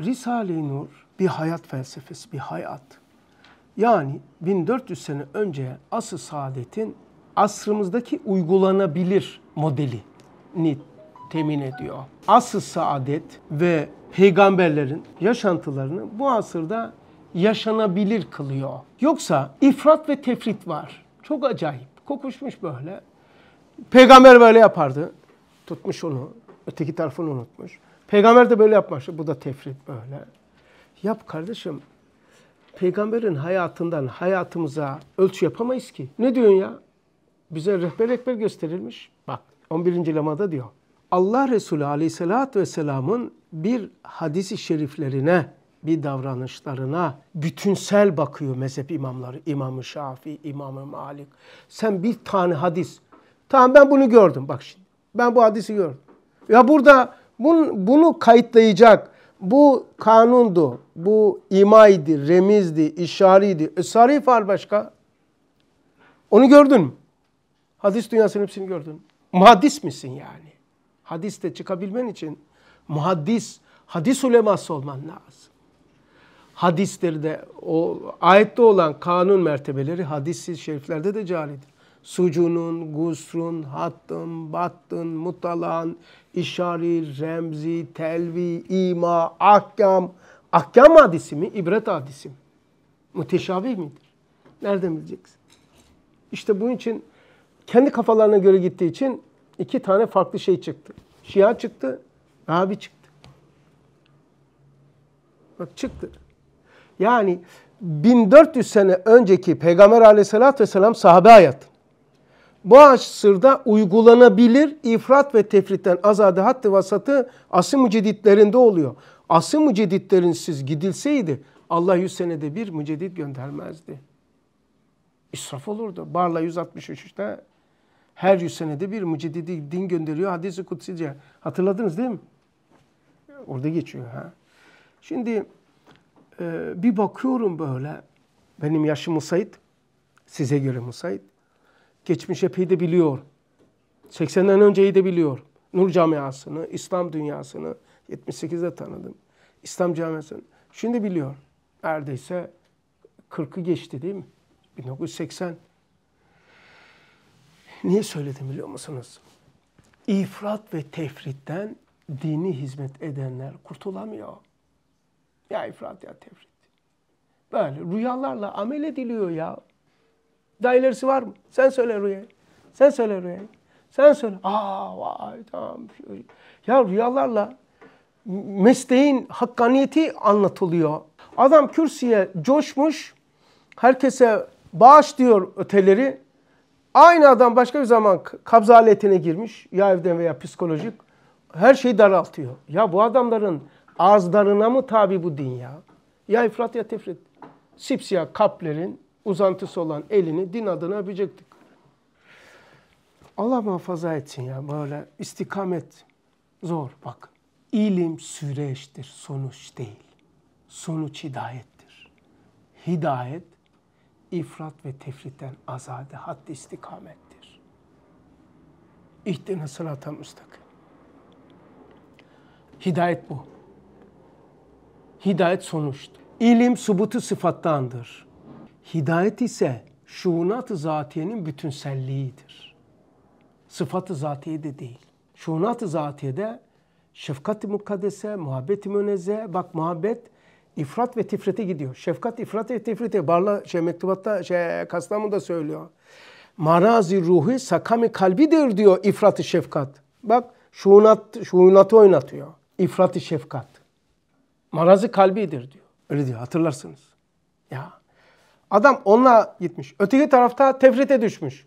Risale-i Nur bir hayat felsefesi, bir hayat. Yani 1400 sene önce asıl saadetin asrımızdaki uygulanabilir modelini temin ediyor. Asıl saadet ve peygamberlerin yaşantılarını bu asırda yaşanabilir kılıyor. Yoksa ifrat ve tefrit var. Çok acayip. Kokuşmuş böyle. Peygamber böyle yapardı. Tutmuş onu. Öteki tarafını unutmuş. Peygamber de böyle yapmıştı. Bu da tefrit böyle. Yap kardeşim. Peygamberin hayatından hayatımıza ölçü yapamayız ki. Ne diyorsun ya? Bize rehber rehber gösterilmiş. Bak 11. lemada diyor. Allah Resulü Aleyhisselatü vesselamın bir hadisi şeriflerine, bir davranışlarına bütünsel bakıyor mezhep imamları. İmam-ı Şafii, İmam-ı Malik. Sen bir tane hadis. Tamam ben bunu gördüm bak şimdi. Ben bu hadisi gördüm. Ya burada bun, bunu kayıtlayacak bu kanundu, bu imaydı, remizdi, işariydi. Esari var başka. Onu gördün mü? Hadis dünyasının hepsini gördün. Muhaddis misin yani? Hadiste çıkabilmen için muhaddis, hadis uleması olman lazım. Hadisleri de, o ayette olan kanun mertebeleri hadis şeriflerde de caridir sucunun, gusrun, hattın, battın, mutalan, işari, remzi, telvi, ima, ahkam. Ahkam hadisi mi? İbret hadisi mi? Müteşabih midir? Nereden bileceksin? İşte bunun için kendi kafalarına göre gittiği için iki tane farklı şey çıktı. Şia çıktı, Rabi çıktı. Bak çıktı. Yani 1400 sene önceki Peygamber aleyhissalatü vesselam sahabe hayatı bu asırda uygulanabilir ifrat ve tefritten azade hatta vasatı asr müceditlerinde oluyor. Asr siz gidilseydi Allah 100 senede bir müceddit göndermezdi. İsraf olurdu. Barla 163'te her 100 senede bir müceddidi din gönderiyor hadisi kutsice. Hatırladınız değil mi? Orada geçiyor. Ha? Şimdi e, bir bakıyorum böyle benim yaşım Musaid, size göre Musaid. Geçmiş epey de biliyor. 80'den önceyi de biliyor. Nur camiasını, İslam dünyasını 78'de tanıdım. İslam camiasını. Şimdi biliyor. Neredeyse 40'ı geçti değil mi? 1980. Niye söyledim biliyor musunuz? İfrat ve tefritten dini hizmet edenler kurtulamıyor. Ya ifrat ya tefrit. Böyle rüyalarla amel ediliyor ya. Daha ilerisi var mı? Sen söyle rüyayı. Sen söyle rüyayı. Sen söyle. Aa vay tamam. Ya rüyalarla mesleğin hakkaniyeti anlatılıyor. Adam kürsüye coşmuş. Herkese bağış diyor öteleri. Aynı adam başka bir zaman kabzaletine girmiş. Ya evden veya psikolojik. Her şeyi daraltıyor. Ya bu adamların ağızlarına mı tabi bu dünya? Ya ifrat ya tefrit. Sipsiyah kaplerin uzantısı olan elini din adına öpecektik. Allah muhafaza etsin ya böyle istikamet zor bak. ilim süreçtir, sonuç değil. Sonuç hidayettir. Hidayet ifrat ve tefritten azade hadd istikamettir. İhdine sırata müstakim. Hidayet bu. Hidayet sonuçtur. İlim subutu sıfattandır. Hidayet ise şunat ı zatiyenin bütünselliğidir. Sıfat-ı zatiye de değil. Şunat ı zatiyede şefkat-i mukaddese, muhabbet-i münezze, bak muhabbet ifrat ve tifrete gidiyor. Şefkat, ifrat ve tifrete. Barla şey, mektubatta şey, da söylüyor. Marazi ruhi sakami kalbidir diyor ifrat-ı şefkat. Bak şunat şuunatı oynatıyor. İfrat-ı şefkat. Marazi kalbidir diyor. Öyle diyor hatırlarsınız. Ya Adam onunla gitmiş. Öteki tarafta tefrite düşmüş.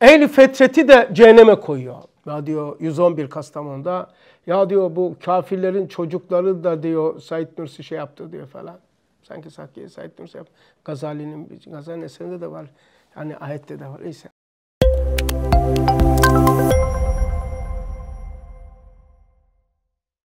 Ehli fetreti de cehenneme koyuyor. Ya diyor 111 Kastamonu'da. Ya diyor bu kafirlerin çocukları da diyor Said Nursi şey yaptı diyor falan. Sanki Sakiye Said Nursi yaptı. Gazali'nin, Gazali'nin eserinde de var. Yani ayette de var. Neyse.